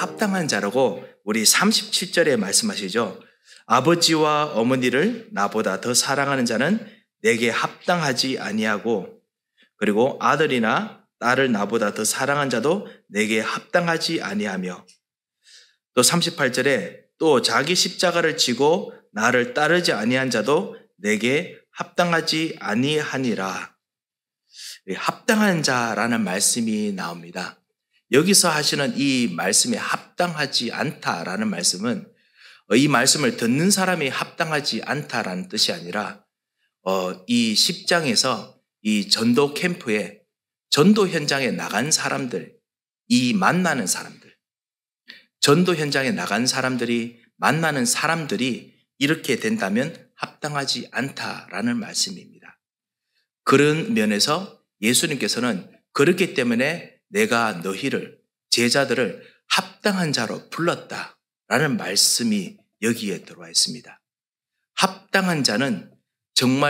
합당한 자라고 우리 37절에 말씀하시죠. 아버지와 어머니를 나보다 더 사랑하는 자는 내게 합당하지 아니하고 그리고 아들이나 딸을 나보다 더 사랑한 자도 내게 합당하지 아니하며 또 38절에 또 자기 십자가를 지고 나를 따르지 아니한 자도 내게 합당하지 아니하니라. 합당한 자라는 말씀이 나옵니다. 여기서 하시는 이 말씀에 합당하지 않다라는 말씀은 이 말씀을 듣는 사람이 합당하지 않다라는 뜻이 아니라 어, 이 10장에서 이 전도 캠프에 전도 현장에 나간 사람들, 이 만나는 사람들, 전도 현장에 나간 사람들이 만나는 사람들이 이렇게 된다면 합당하지 않다라는 말씀입니다. 그런 면에서 예수님께서는 그렇기 때문에 내가 너희를 제자들을 합당한 자로 불렀다라는 말씀이 여기에 들어와 있습니다. 합당한 자는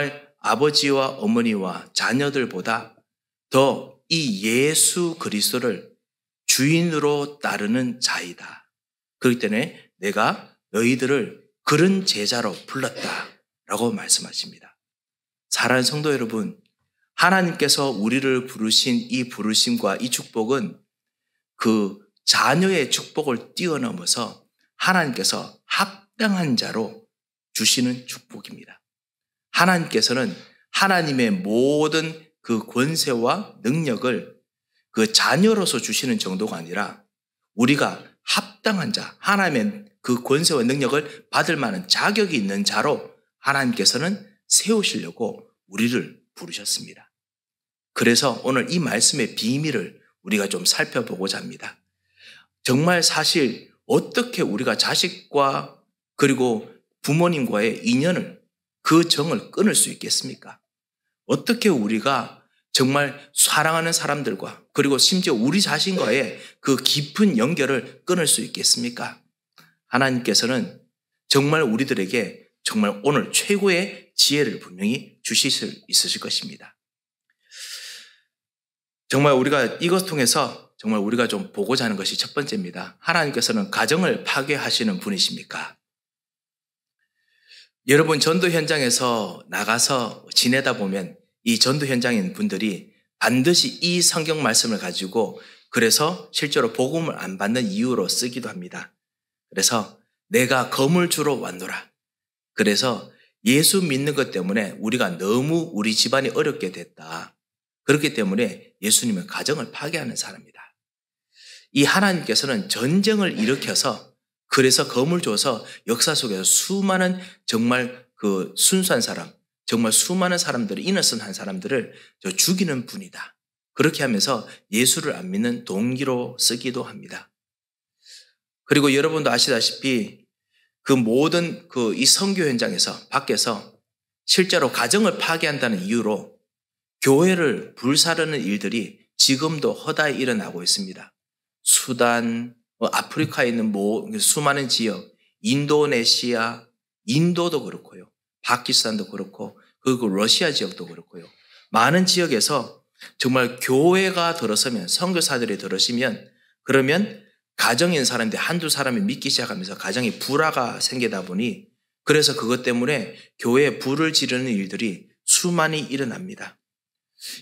정말 아버지와 어머니와 자녀들보다 더 이 예수 그리스도를 주인으로 따르는 자이다. 그렇기 때문에 내가 너희들을 그런 제자로 불렀다. 라고 말씀하십니다. 사랑하는 성도 여러분, 하나님께서 우리를 부르신 이 부르심과 이 축복은 그 자녀의 축복을 뛰어넘어서 하나님께서 합당한 자로 주시는 축복입니다. 하나님께서는 하나님의 모든 그 권세와 능력을 그 자녀로서 주시는 정도가 아니라 우리가 합당한 자, 하나님의 그 권세와 능력을 받을 만한 자격이 있는 자로 하나님께서는 세우시려고 우리를 부르셨습니다. 그래서 오늘 이 말씀의 비밀을 우리가 좀 살펴보고자 합니다. 정말 사실 어떻게 우리가 자식과 그리고 부모님과의 인연을 그 정을 끊을 수 있겠습니까? 어떻게 우리가 정말 사랑하는 사람들과 그리고 심지어 우리 자신과의 그 깊은 연결을 끊을 수 있겠습니까? 하나님께서는 정말 우리들에게 정말 오늘 최고의 지혜를 분명히 주실 수 있으실 것입니다. 정말 우리가 이것 통해서 정말 우리가 좀 보고자 하는 것이 첫 번째입니다. 하나님께서는 가정을 파괴하시는 분이십니까? 여러분 전도 현장에서 나가서 지내다 보면 이 전도 현장인 분들이 반드시 이 성경 말씀을 가지고 그래서 실제로 복음을 안 받는 이유로 쓰기도 합니다. 그래서 내가 검을 주러 왔노라. 그래서 예수 믿는 것 때문에 우리가 너무 우리 집안이 어렵게 됐다. 그렇기 때문에 예수님은 가정을 파괴하는 사람이다. 이 하나님께서는 전쟁을 일으켜서 그래서 검을 줘서 역사 속에서 수많은 정말 그 순수한 사람, 정말 수많은 사람들을 인어선한 사람들을 저 죽이는 분이다. 그렇게 하면서 예수를 안 믿는 동기로 쓰기도 합니다. 그리고 여러분도 아시다시피 그 모든 그이 선교 현장에서 밖에서 실제로 가정을 파괴한다는 이유로 교회를 불사르는 일들이 지금도 허다히 일어나고 있습니다. 수단, 뭐 아프리카에 있는 수많은 지역, 인도네시아, 인도도 그렇고요. 파키스탄도 그렇고, 그리고 러시아 지역도 그렇고요. 많은 지역에서 정말 교회가 들어서면, 선교사들이 들어서면, 그러면 가정인 사람인데 한두 사람이 믿기 시작하면서 가정에 불화가 생기다 보니 그래서 그것 때문에 교회에 불을 지르는 일들이 수많이 일어납니다.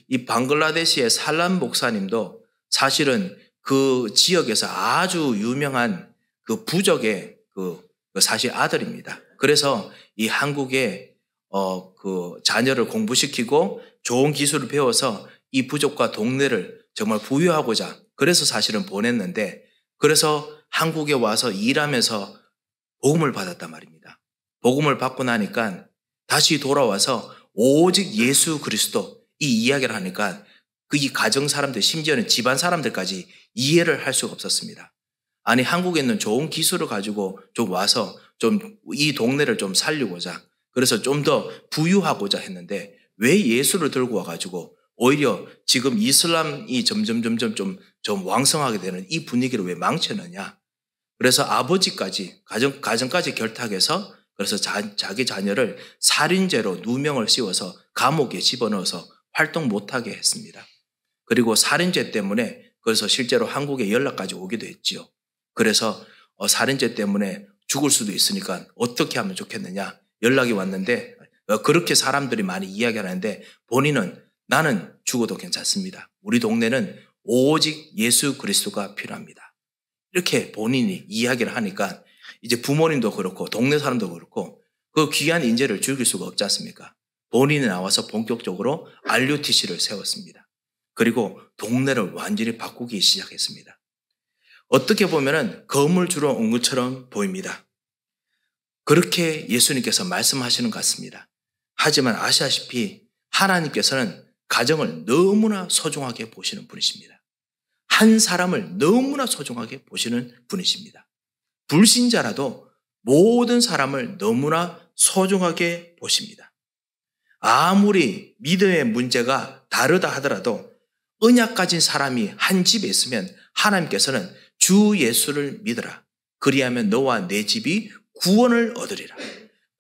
이 방글라데시의 살란 목사님도 사실은 그 지역에서 아주 유명한 그 부적의 그, 그 사실 아들입니다. 그래서 이한국에어 그 자녀를 공부시키고 좋은 기술을 배워서 이 부족과 동네를 정말 부유하고자 그래서 사실은 보냈는데 그래서 한국에 와서 일하면서 복음을 받았단 말입니다. 복음을 받고 나니까 다시 돌아와서 오직 예수 그리스도 이 이야기를 하니까 그 이 가정 사람들 심지어는 집안 사람들까지 이해를 할 수가 없었습니다. 아니 한국에 있는 좋은 기술을 가지고 좀 와서 좀 이 동네를 좀 살리고자 그래서 좀 더 부유하고자 했는데 왜 예수를 들고 와가지고 오히려 지금 이슬람이 점점 점점 좀좀 왕성하게 되는 이 분위기를 왜 망쳤느냐. 그래서 아버지까지, 가정, 가정까지 결탁해서 그래서 자, 자기 자녀를 살인죄로 누명을 씌워서 감옥에 집어넣어서 활동 못하게 했습니다. 그리고 살인죄 때문에 그래서 실제로 한국에 연락까지 오기도 했지요. 그래서 어, 살인죄 때문에 죽을 수도 있으니까 어떻게 하면 좋겠느냐 연락이 왔는데 어, 그렇게 사람들이 많이 이야기하는데 본인은 나는 죽어도 괜찮습니다. 우리 동네는 오직 예수 그리스도가 필요합니다. 이렇게 본인이 이야기를 하니까 이제 부모님도 그렇고 동네 사람도 그렇고 그 귀한 인재를 즐길 수가 없지 않습니까? 본인이 나와서 본격적으로 RUTC를 세웠습니다. 그리고 동네를 완전히 바꾸기 시작했습니다. 어떻게 보면은 검을 주러 온 것처럼 보입니다. 그렇게 예수님께서 말씀하시는 것 같습니다. 하지만 아시다시피 하나님께서는 가정을 너무나 소중하게 보시는 분이십니다. 한 사람을 너무나 소중하게 보시는 분이십니다. 불신자라도 모든 사람을 너무나 소중하게 보십니다. 아무리 믿음의 문제가 다르다 하더라도 언약 가진 사람이 한 집에 있으면 하나님께서는 주 예수를 믿으라. 그리하면 너와 내 집이 구원을 얻으리라.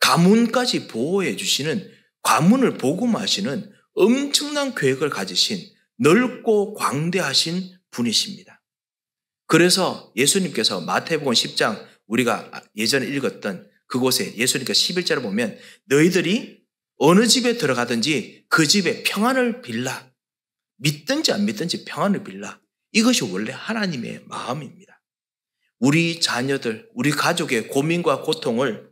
가문까지 보호해 주시는 가문을 보고마시는 엄청난 계획을 가지신 넓고 광대하신 분이십니다. 그래서 예수님께서 마태복음 10장 우리가 예전에 읽었던 그곳에 예수님께서 11절을 보면 너희들이 어느 집에 들어가든지 그 집에 평안을 빌라. 믿든지 안 믿든지 평안을 빌라. 이것이 원래 하나님의 마음입니다. 우리 자녀들, 우리 가족의 고민과 고통을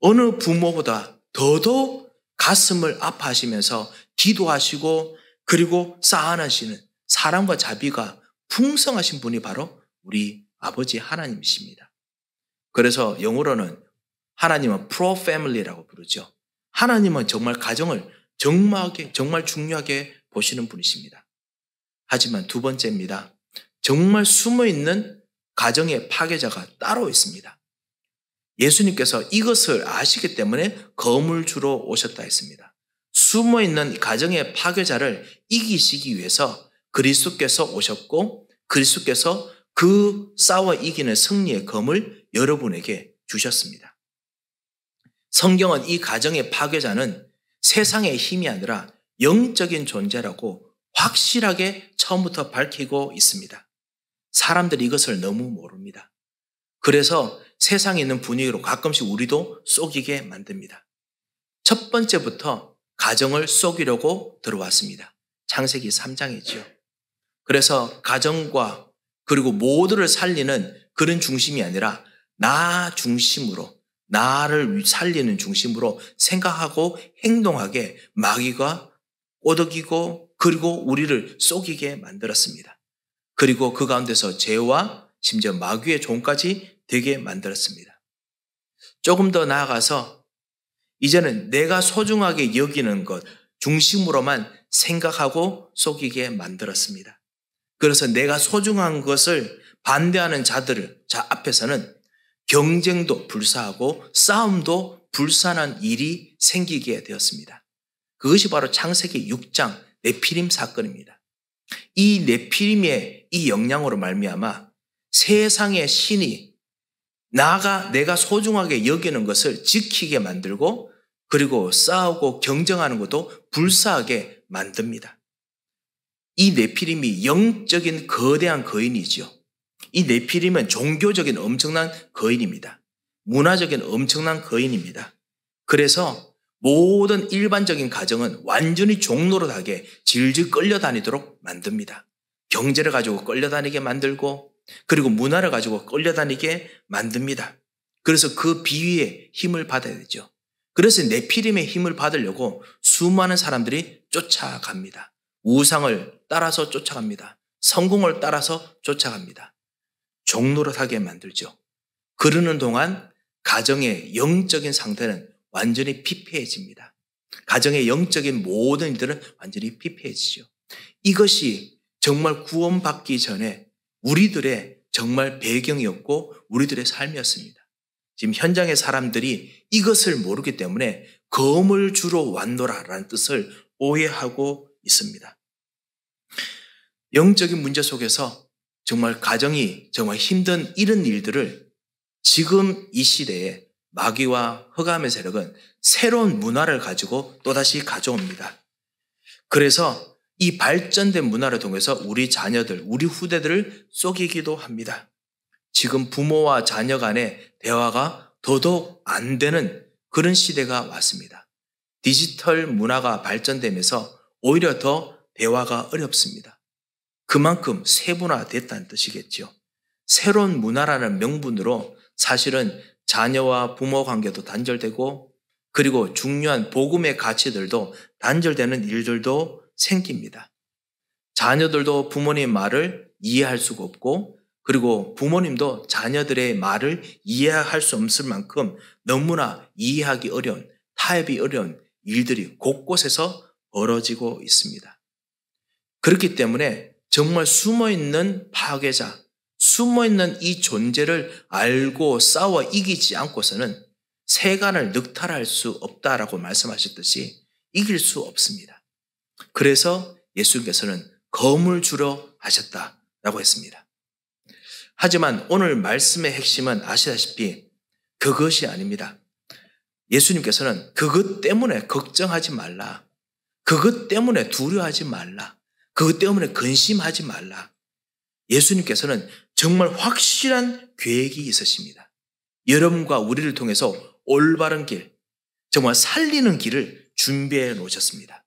어느 부모보다 더더욱 가슴을 아파하시면서 기도하시고 그리고 쌓아나시는 사랑과 자비가 풍성하신 분이 바로 우리 아버지 하나님이십니다. 그래서 영어로는 하나님은 프로패밀리라고 부르죠. 하나님은 정말 가정을 정말하게, 정말 중요하게 보시는 분이십니다. 하지만 두 번째입니다. 정말 숨어 있는 가정의 파괴자가 따로 있습니다. 예수님께서 이것을 아시기 때문에 검을 주러 오셨다 했습니다. 숨어 있는 가정의 파괴자를 이기시기 위해서 그리스도께서 오셨고 그리스도께서 그 싸워 이기는 승리의 검을 여러분에게 주셨습니다. 성경은 이 가정의 파괴자는 세상의 힘이 아니라 영적인 존재라고 확실하게 처음부터 밝히고 있습니다. 사람들이 이것을 너무 모릅니다. 그래서 세상에 있는 분위기로 가끔씩 우리도 속이게 만듭니다. 첫 번째부터 가정을 속이려고 들어왔습니다. 창세기 3장이지요. 그래서 가정과 그리고 모두를 살리는 그런 중심이 아니라 나 중심으로 나를 살리는 중심으로 생각하고 행동하게 마귀가 꼬덕이고 그리고 우리를 속이게 만들었습니다. 그리고 그 가운데서 죄와 심지어 마귀의 종까지 되게 만들었습니다. 조금 더 나아가서 이제는 내가 소중하게 여기는 것 중심으로만 생각하고 속이게 만들었습니다. 그래서 내가 소중한 것을 반대하는 자들자 앞에서는 경쟁도 불사하고 싸움도 불사한 일이 생기게 되었습니다. 그것이 바로 창세기 6장 네피림 사건입니다. 이 네피림의 이 영향으로 말미암아 세상의 신이 나가 내가 소중하게 여기는 것을 지키게 만들고 그리고 싸우고 경쟁하는 것도 불사하게 만듭니다. 이 네피림이 영적인 거대한 거인이지요. 이 네피림은 종교적인 엄청난 거인입니다. 문화적인 엄청난 거인입니다. 그래서 모든 일반적인 가정은 완전히 종로릇하게 질질 끌려다니도록 만듭니다. 경제를 가지고 끌려다니게 만들고 그리고 문화를 가지고 끌려다니게 만듭니다. 그래서 그 비위에 힘을 받아야 되죠. 그래서 네피림의 힘을 받으려고 수많은 사람들이 쫓아갑니다. 우상을 따라서 쫓아갑니다. 성공을 따라서 쫓아갑니다. 종노릇하게 만들죠. 그러는 동안 가정의 영적인 상태는 완전히 피폐해집니다. 가정의 영적인 모든 이들은 완전히 피폐해지죠. 이것이 정말 구원받기 전에 우리들의 정말 배경이었고 우리들의 삶이었습니다. 지금 현장의 사람들이 이것을 모르기 때문에 검을 주로 왔노라라는 뜻을 오해하고 있습니다. 영적인 문제 속에서 정말 가정이 정말 힘든 이런 일들을 지금 이 시대에 마귀와 허감의 세력은 새로운 문화를 가지고 또다시 가져옵니다. 그래서 이 발전된 문화를 통해서 우리 자녀들, 우리 후대들을 속이기도 합니다. 지금 부모와 자녀 간의 대화가 더더욱 안 되는 그런 시대가 왔습니다. 디지털 문화가 발전되면서 오히려 더 대화가 어렵습니다. 그만큼 세분화됐다는 뜻이겠죠. 새로운 문화라는 명분으로 사실은 자녀와 부모 관계도 단절되고 그리고 중요한 복음의 가치들도 단절되는 일들도 생깁니다. 자녀들도 부모님 말을 이해할 수가 없고 그리고 부모님도 자녀들의 말을 이해할 수 없을 만큼 너무나 이해하기 어려운 타협이 어려운 일들이 곳곳에서 벌어지고 있습니다. 그렇기 때문에 정말 숨어 있는 파괴자, 숨어 있는 이 존재를 알고 싸워 이기지 않고서는 세간을 늑탈할 수 없다라고 말씀하셨듯이 이길 수 없습니다. 그래서 예수님께서는 검을 주러 하셨다라고 했습니다. 하지만 오늘 말씀의 핵심은 아시다시피 그것이 아닙니다. 예수님께서는 그것 때문에 걱정하지 말라. 그것 때문에 두려워하지 말라. 그것 때문에 근심하지 말라. 예수님께서는 정말 확실한 계획이 있으십니다. 여러분과 우리를 통해서 올바른 길, 정말 살리는 길을 준비해 놓으셨습니다.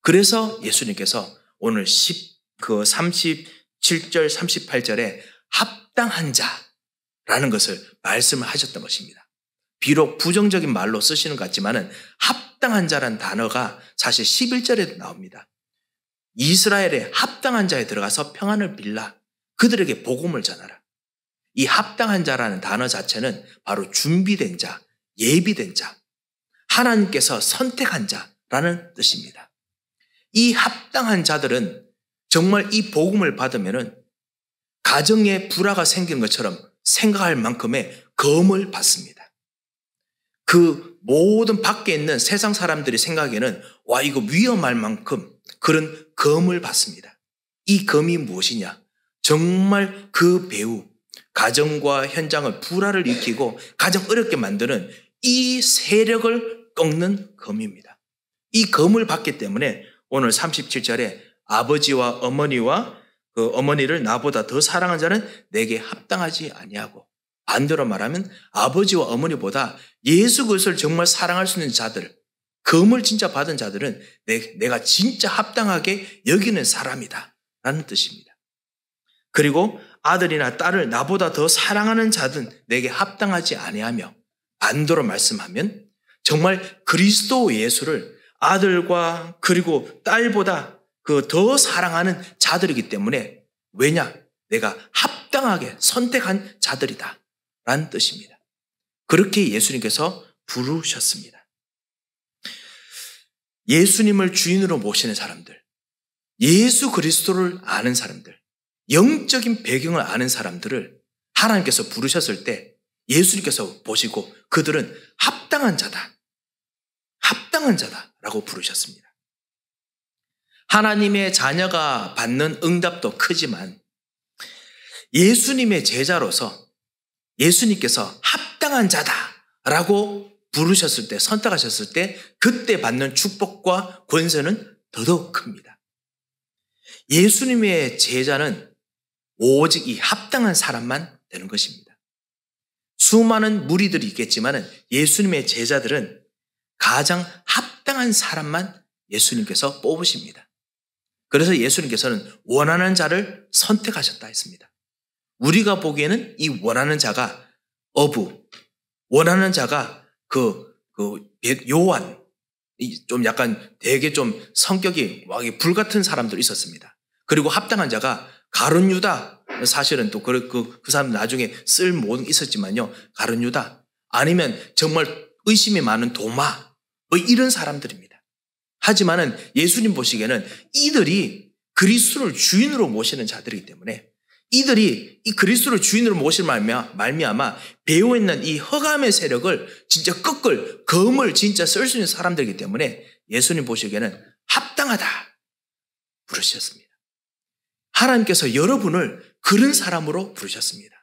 그래서 예수님께서 오늘 10, 그 37절, 38절에 합당한 자라는 것을 말씀을 하셨던 것입니다. 비록 부정적인 말로 쓰시는 것 같지만은 합당한 자란 단어가 사실 11절에도 나옵니다. 이스라엘의 합당한 자에 들어가서 평안을 빌라. 그들에게 복음을 전하라. 이 합당한 자라는 단어 자체는 바로 준비된 자, 예비된 자, 하나님께서 선택한 자라는 뜻입니다. 이 합당한 자들은 정말 이 복음을 받으면 가정에 불화가 생긴 것처럼 생각할 만큼의 검을 받습니다. 그 모든 밖에 있는 세상 사람들이 생각에는 와, 이거 위험할 만큼 그런 검을 받습니다. 이 검이 무엇이냐? 정말 그 배우, 가정과 현장을 불화를 일으키고 가장 어렵게 만드는 이 세력을 꺾는 검입니다. 이 검을 받기 때문에 오늘 37절에 아버지와 어머니와 그 어머니를 나보다 더 사랑한 자는 내게 합당하지 아니하고 반대로 말하면 아버지와 어머니보다 예수 그리스도를 정말 사랑할 수 있는 자들 검을 진짜 받은 자들은 내, 가 진짜 합당하게 여기는 사람이다. 라는 뜻입니다. 그리고 아들이나 딸을 나보다 더 사랑하는 자든 내게 합당하지 아니하며 반대로 말씀하면 정말 그리스도 예수를 아들과 그리고 딸보다 그 더 사랑하는 자들이기 때문에 왜냐? 내가 합당하게 선택한 자들이다. 라는 뜻입니다. 그렇게 예수님께서 부르셨습니다. 예수님을 주인으로 모시는 사람들, 예수 그리스도를 아는 사람들, 영적인 배경을 아는 사람들을 하나님께서 부르셨을 때 예수님께서 보시고 그들은 합당한 자다. 합당한 자다라고 부르셨습니다. 하나님의 자녀가 받는 응답도 크지만 예수님의 제자로서 예수님께서 합당한 자다라고 부르셨을 때, 선택하셨을 때, 그때 받는 축복과 권세는 더더욱 큽니다. 예수님의 제자는 오직 이 합당한 사람만 되는 것입니다. 수많은 무리들이 있겠지만 예수님의 제자들은 가장 합당한 사람만 예수님께서 뽑으십니다. 그래서 예수님께서는 원하는 자를 선택하셨다 했습니다. 우리가 보기에는 이 원하는 자가 어부, 원하는 자가 그, 그, 예, 요한, 좀 약간 되게 좀 성격이 불 같은 사람들 있었습니다. 그리고 합당한 자가 가룟 유다 사실은 또그 그, 그 사람 나중에 쓸모는 있었지만요 가룟 유다 아니면 정말 의심이 많은 도마 뭐 이런 사람들입니다. 하지만은 예수님 보시기에는 이들이 그리스도를 주인으로 모시는 자들이기 때문에 이들이 이 그리스도를 주인으로 모실 말미암아, 말미암 배후 있는 이 허감의 세력을 진짜 꺾을 검을 진짜 쓸 수 있는 사람들이기 때문에 예수님 보시기에는 합당하다 부르셨습니다. 하나님께서 여러분을 그런 사람으로 부르셨습니다.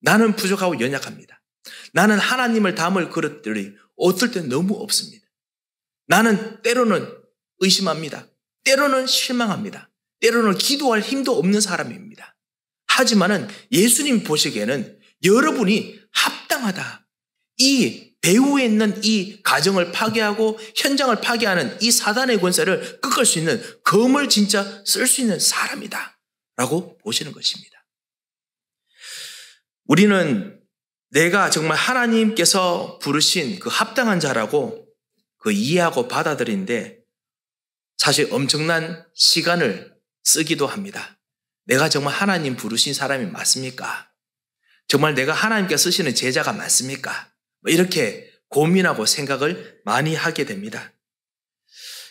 나는 부족하고 연약합니다. 나는 하나님을 담을 그릇들이 어떨 때 너무 없습니다. 나는 때로는 의심합니다. 때로는 실망합니다. 때로는 기도할 힘도 없는 사람입니다. 하지만은 예수님 보시기에는 여러분이 합당하다. 이 배후에 있는 이 가정을 파괴하고 현장을 파괴하는 이 사단의 권세를 꺾을 수 있는 검을 진짜 쓸 수 있는 사람이다. 라고 보시는 것입니다. 우리는 내가 정말 하나님께서 부르신 그 합당한 자라고 그 이해하고 받아들인데 사실 엄청난 시간을 쓰기도 합니다. 내가 정말 하나님 부르신 사람이 맞습니까? 정말 내가 하나님께 쓰시는 제자가 맞습니까? 뭐 이렇게 고민하고 생각을 많이 하게 됩니다.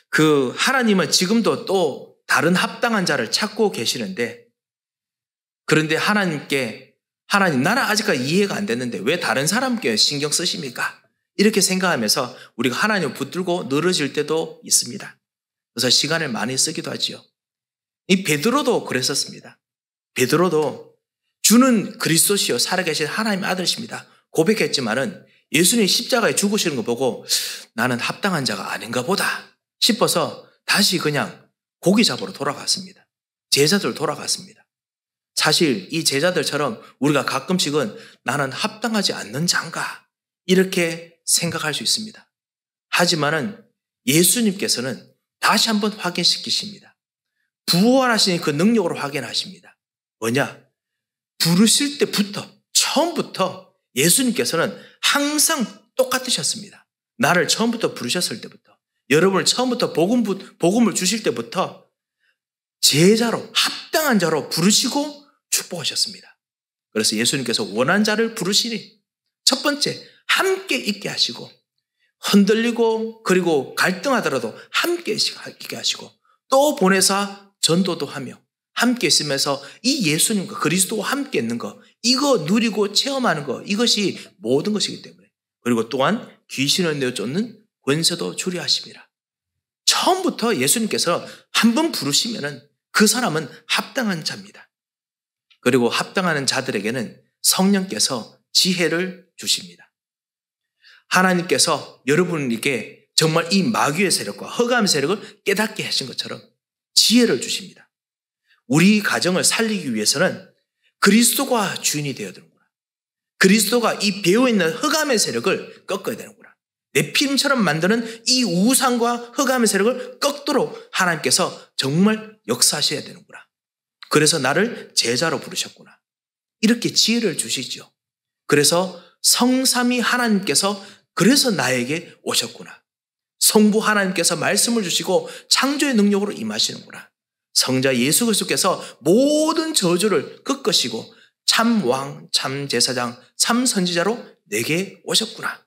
그 하나님은 지금도 또 다른 합당한 자를 찾고 계시는데 그런데 하나님께 하나님 나는 아직까지 이해가 안 됐는데 왜 다른 사람께 신경 쓰십니까? 이렇게 생각하면서 우리가 하나님을 붙들고 늘어질 때도 있습니다. 그래서 시간을 많이 쓰기도 하지요. 이 베드로도 그랬었습니다. 베드로도 주는 그리스도시요 살아계신 하나님 아들십니다. 고백했지만은 예수님 십자가에 죽으시는 거 보고 나는 합당한 자가 아닌가 보다 싶어서 다시 그냥 고기 잡으러 돌아갔습니다. 제자들 돌아갔습니다. 사실 이 제자들처럼 우리가 가끔씩은 나는 합당하지 않는 자인가 이렇게 생각할 수 있습니다. 하지만은 예수님께서는 다시 한번 확인시키십니다. 부활하시는 그 능력으로 확인하십니다. 뭐냐? 부르실 때부터, 처음부터 예수님께서는 항상 똑같으셨습니다. 나를 처음부터 부르셨을 때부터, 여러분을 처음부터 복음, 복음을 주실 때부터 제자로, 합당한 자로 부르시고 축복하셨습니다. 그래서 예수님께서 원한 자를 부르시니, 첫 번째, 함께 있게 하시고, 흔들리고, 그리고 갈등하더라도 함께 있게 하시고, 또 보내사 전도도 하며 함께 있으면서 이 예수님과 그리스도와 함께 있는 것, 이거 누리고 체험하는 것, 이것이 모든 것이기 때문에. 그리고 또한 귀신을 내쫓는 권세도 주려 하십니다. 처음부터 예수님께서 한 번 부르시면은 그 사람은 합당한 자입니다. 그리고 합당하는 자들에게는 성령께서 지혜를 주십니다. 하나님께서 여러분에게 정말 이 마귀의 세력과 허감 의 세력을 깨닫게 하신 것처럼 지혜를 주십니다. 우리 가정을 살리기 위해서는 그리스도가 주인이 되어야 되는구나. 그리스도가 이 배어있는 흑암의 세력을 꺾어야 되는구나. 내 피임처럼 만드는 이 우상과 흑암의 세력을 꺾도록 하나님께서 정말 역사하셔야 되는구나. 그래서 나를 제자로 부르셨구나. 이렇게 지혜를 주시죠. 그래서 성삼이 하나님께서 그래서 나에게 오셨구나. 성부 하나님께서 말씀을 주시고 창조의 능력으로 임하시는구나. 성자 예수 그리스도께서 모든 저주를 끝것이고 참 왕, 참 제사장, 참 선지자로 내게 오셨구나.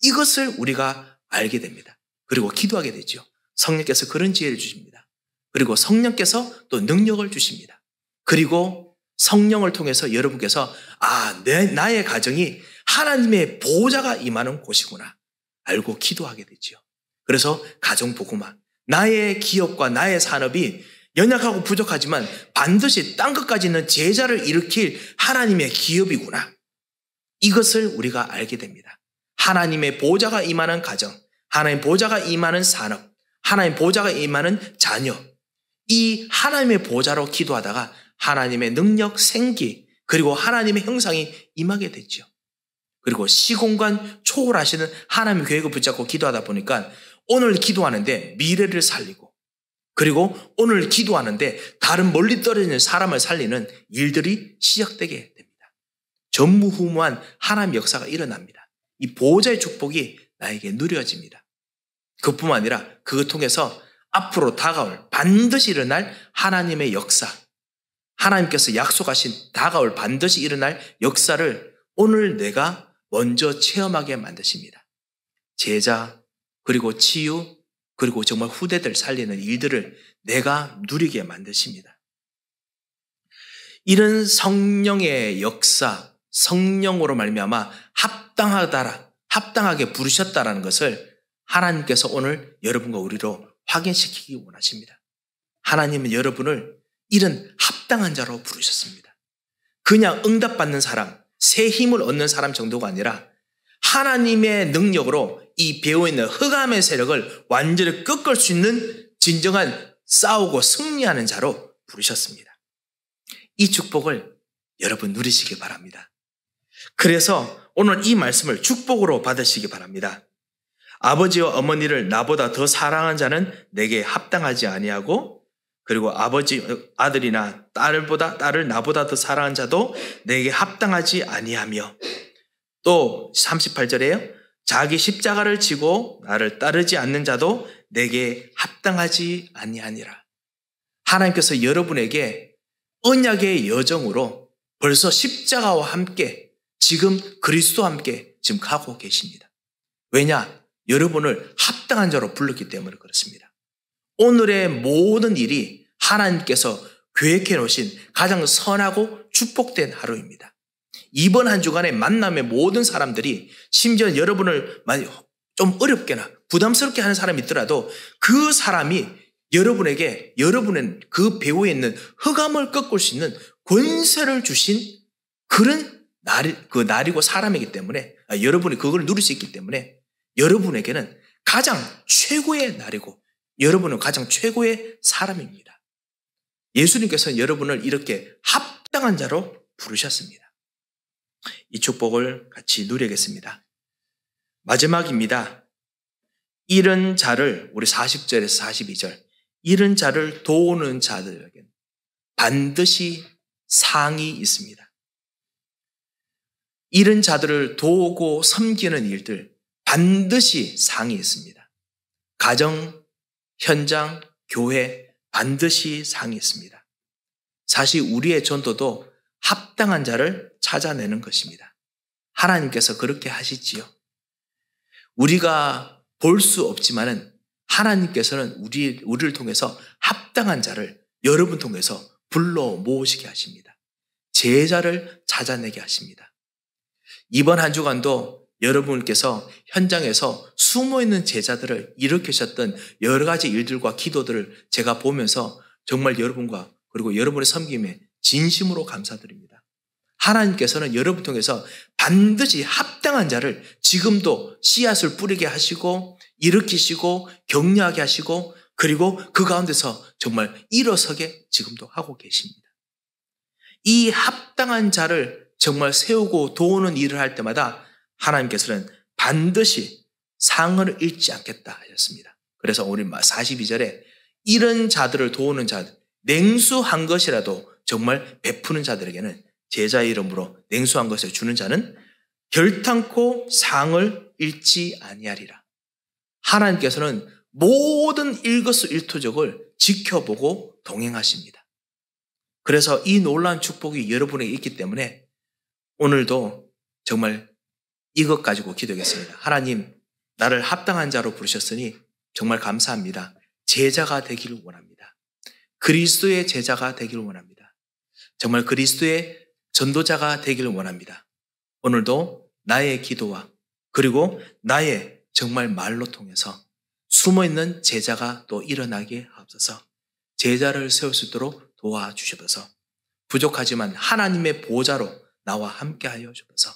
이것을 우리가 알게 됩니다. 그리고 기도하게 되죠. 성령께서 그런 지혜를 주십니다. 그리고 성령께서 또 능력을 주십니다. 그리고 성령을 통해서 여러분께서 아, 내, 나의 가정이 하나님의 보호자가 임하는 곳이구나. 알고 기도하게 되지 그래서 가정 복음만 나의 기업과 나의 산업이 연약하고 부족하지만 반드시 땅 끝까지는 제자를 일으킬 하나님의 기업이구나. 이것을 우리가 알게 됩니다. 하나님의 보좌가 임하는 가정, 하나님 보좌가 임하는 산업, 하나님 보좌가 임하는 자녀. 이 하나님의 보좌로 기도하다가 하나님의 능력, 생기, 그리고 하나님의 형상이 임하게 됐죠. 그리고 시공간 초월하시는 하나님의 계획을 붙잡고 기도하다 보니까 오늘 기도하는데 미래를 살리고 그리고 오늘 기도하는데 다른 멀리 떨어진 사람을 살리는 일들이 시작되게 됩니다. 전무후무한 하나님 역사가 일어납니다. 이 보호자의 축복이 나에게 누려집니다. 그뿐 아니라 그것 통해서 앞으로 다가올 반드시 일어날 하나님의 역사, 하나님께서 약속하신 다가올 반드시 일어날 역사를 오늘 내가 먼저 체험하게 만드십니다. 제자 그리고 치유, 그리고 정말 후대들 살리는 일들을 내가 누리게 만드십니다. 이런 성령의 역사, 성령으로 말미암아 합당하다라, 합당하게 부르셨다라는 것을 하나님께서 오늘 여러분과 우리로 확인시키기 원하십니다. 하나님은 여러분을 이런 합당한 자로 부르셨습니다. 그냥 응답받는 사람, 새 힘을 얻는 사람 정도가 아니라 하나님의 능력으로 이배우에 있는 흑암의 세력을 완전히 꺾을 수 있는 진정한 싸우고 승리하는 자로 부르셨습니다. 이 축복을 여러분 누리시기 바랍니다. 그래서 오늘 이 말씀을 축복으로 받으시기 바랍니다. 아버지와 어머니를 나보다 더 사랑한 자는 내게 합당하지 아니하고 그리고 아버지 아들이나 딸보다 딸을 나보다 더 사랑한 자도 내게 합당하지 아니하며 또 38절에요. 자기 십자가를 지고 나를 따르지 않는 자도 내게 합당하지 아니하니라. 하나님께서 여러분에게 언약의 여정으로 벌써 십자가와 함께 지금 그리스도와 함께 지금 가고 계십니다. 왜냐? 여러분을 합당한 자로 불렀기 때문에 그렇습니다. 오늘의 모든 일이 하나님께서 계획해 놓으신 가장 선하고 축복된 하루입니다. 이번 한 주간의 만남의 모든 사람들이 심지어 여러분을 좀 어렵게나 부담스럽게 하는 사람이 있더라도 그 사람이 여러분에게 여러분은 그 배우에 있는 허감을 꺾을 수 있는 권세를 주신 그런 날, 그 날이고 사람이기 때문에 아, 여러분이 그걸 누릴 수 있기 때문에 여러분에게는 가장 최고의 날이고 여러분은 가장 최고의 사람입니다. 예수님께서는 여러분을 이렇게 합당한 자로 부르셨습니다. 이 축복을 같이 누리겠습니다. 마지막입니다. 잃은 자를 우리 40절에서 42절 잃은 자를 도우는 자들에게 반드시 상이 있습니다. 잃은 자들을 도우고 섬기는 일들 반드시 상이 있습니다. 가정, 현장, 교회 반드시 상이 있습니다. 사실 우리의 전도도 합당한 자를 찾아내는 것입니다. 하나님께서 그렇게 하시지요. 우리가 볼 수 없지만은 하나님께서는 우리, 우리를 통해서 합당한 자를 여러분 통해서 불러 모으시게 하십니다. 제자를 찾아내게 하십니다. 이번 한 주간도 여러분께서 현장에서 숨어있는 제자들을 일으키셨던 여러 가지 일들과 기도들을 제가 보면서 정말 여러분과 그리고 여러분의 섬김에 진심으로 감사드립니다. 하나님께서는 여러분 통해서 반드시 합당한 자를 지금도 씨앗을 뿌리게 하시고 일으키시고 격려하게 하시고 그리고 그 가운데서 정말 일어서게 지금도 하고 계십니다. 이 합당한 자를 정말 세우고 도우는 일을 할 때마다 하나님께서는 반드시 상을 잃지 않겠다 하셨습니다. 그래서 오늘 42절에 이런 자들을 도우는 자, 냉수한 것이라도 정말 베푸는 자들에게는 제자의 이름으로 냉수한 것을 주는 자는 결탄코 상을 잃지 아니하리라. 하나님께서는 모든 일거수일투족을 지켜보고 동행하십니다. 그래서 이 놀라운 축복이 여러분에게 있기 때문에 오늘도 정말 이것 가지고 기도하겠습니다. 하나님, 나를 합당한 자로 부르셨으니 정말 감사합니다. 제자가 되기를 원합니다. 그리스도의 제자가 되기를 원합니다. 정말 그리스도의 전도자가 되기를 원합니다. 오늘도 나의 기도와 그리고 나의 정말 말로 통해서 숨어있는 제자가 또 일어나게 하옵소서 제자를 세울 수 있도록 도와주시서 부족하지만 하나님의 보호로 나와 함께하여 주옵서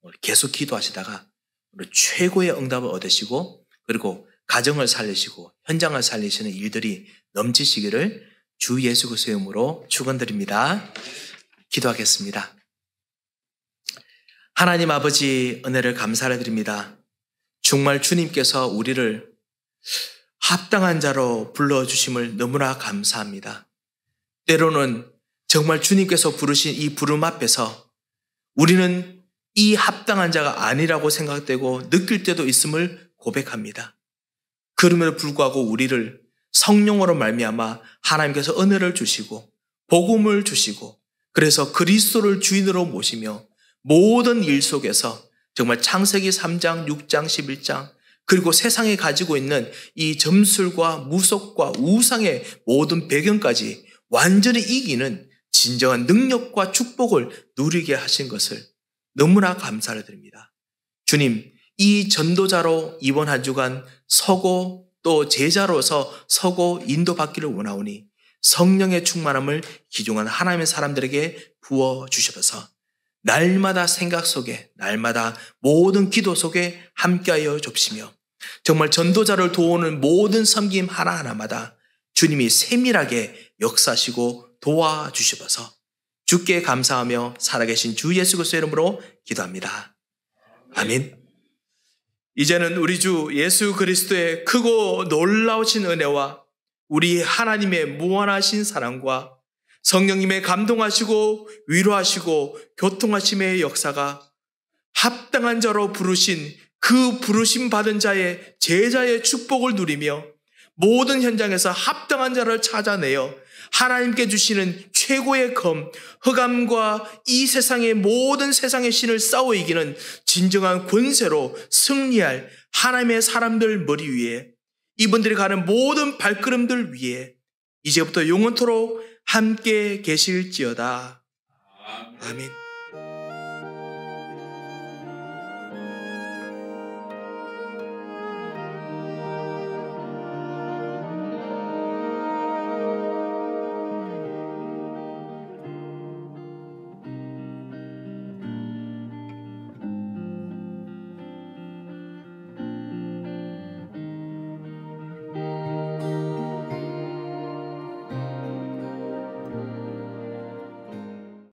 오늘 계속 기도하시다가 오늘 최고의 응답을 얻으시고 그리고 가정을 살리시고 현장을 살리시는 일들이 넘치시기를 주 예수 그리스도의 이름으로 축원드립니다. 기도하겠습니다. 하나님 아버지 은혜를 감사를 드립니다. 정말 주님께서 우리를 합당한 자로 불러주심을 너무나 감사합니다. 때로는 정말 주님께서 부르신 이 부름 앞에서 우리는 이 합당한 자가 아니라고 생각되고 느낄 때도 있음을 고백합니다. 그럼에도 불구하고 우리를 성령으로 말미암아 하나님께서 은혜를 주시고 복음을 주시고 그래서 그리스도를 주인으로 모시며 모든 일 속에서 정말 창세기 3장, 6장, 11장 그리고 세상에 가지고 있는 이 점술과 무속과 우상의 모든 배경까지 완전히 이기는 진정한 능력과 축복을 누리게 하신 것을 너무나 감사를 드립니다. 주님, 이 전도자로 이번 한 주간 서고 또 제자로서 서고 인도받기를 원하오니 성령의 충만함을 기종한 하나님의 사람들에게 부어 주셔서 날마다 생각 속에 날마다 모든 기도 속에 함께하여 좁시며 정말 전도자를 도우는 모든 섬김 하나하나마다 주님이 세밀하게 역사하시고 도와주셔서 주께 감사하며 살아계신 주 예수 그리스도의 이름으로 기도합니다. 아멘. 이제는 우리 주 예수 그리스도의 크고 놀라우신 은혜와 우리 하나님의 무한하신 사랑과 성령님의 감동하시고 위로하시고 교통하심의 역사가 합당한 자로 부르신 그 부르심 받은 자의 제자의 축복을 누리며 모든 현장에서 합당한 자를 찾아내어 하나님께 주시는 최고의 검, 흑암과 이 세상의 모든 세상의 신을 싸워 이기는 진정한 권세로 승리할 하나님의 사람들 머리 위에 이분들이 가는 모든 발걸음들 위에 이제부터 영원토록 함께 계실지어다. 아멘.